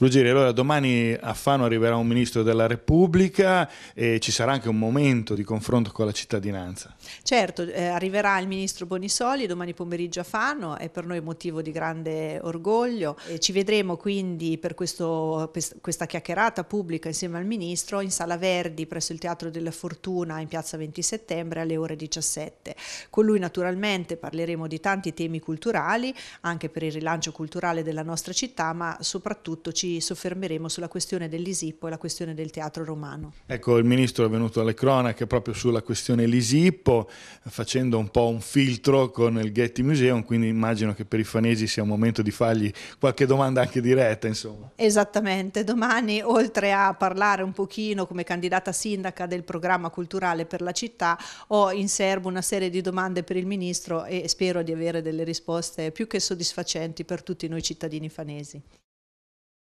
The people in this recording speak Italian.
Ruggeri, allora domani a Fano arriverà un ministro della Repubblica e ci sarà anche un momento di confronto con la cittadinanza. Certo, eh, arriverà il ministro Bonisoli domani pomeriggio a Fano, è per noi motivo di grande orgoglio. E ci vedremo quindi per, questo, per questa chiacchierata pubblica insieme al ministro in Sala Verdi presso il Teatro della Fortuna in piazza 20 settembre alle ore 17. Con lui naturalmente parleremo di tanti temi culturali, anche per il rilancio culturale della nostra città, ma soprattutto ci ci soffermeremo sulla questione dell'Isippo e la questione del teatro romano. Ecco, il ministro è venuto alle cronache proprio sulla questione Lisippo, facendo un po' un filtro con il Getty Museum, quindi immagino che per i fanesi sia un momento di fargli qualche domanda anche diretta, insomma. Esattamente, domani oltre a parlare un pochino come candidata sindaca del programma culturale per la città, ho in serbo una serie di domande per il ministro e spero di avere delle risposte più che soddisfacenti per tutti noi cittadini fanesi.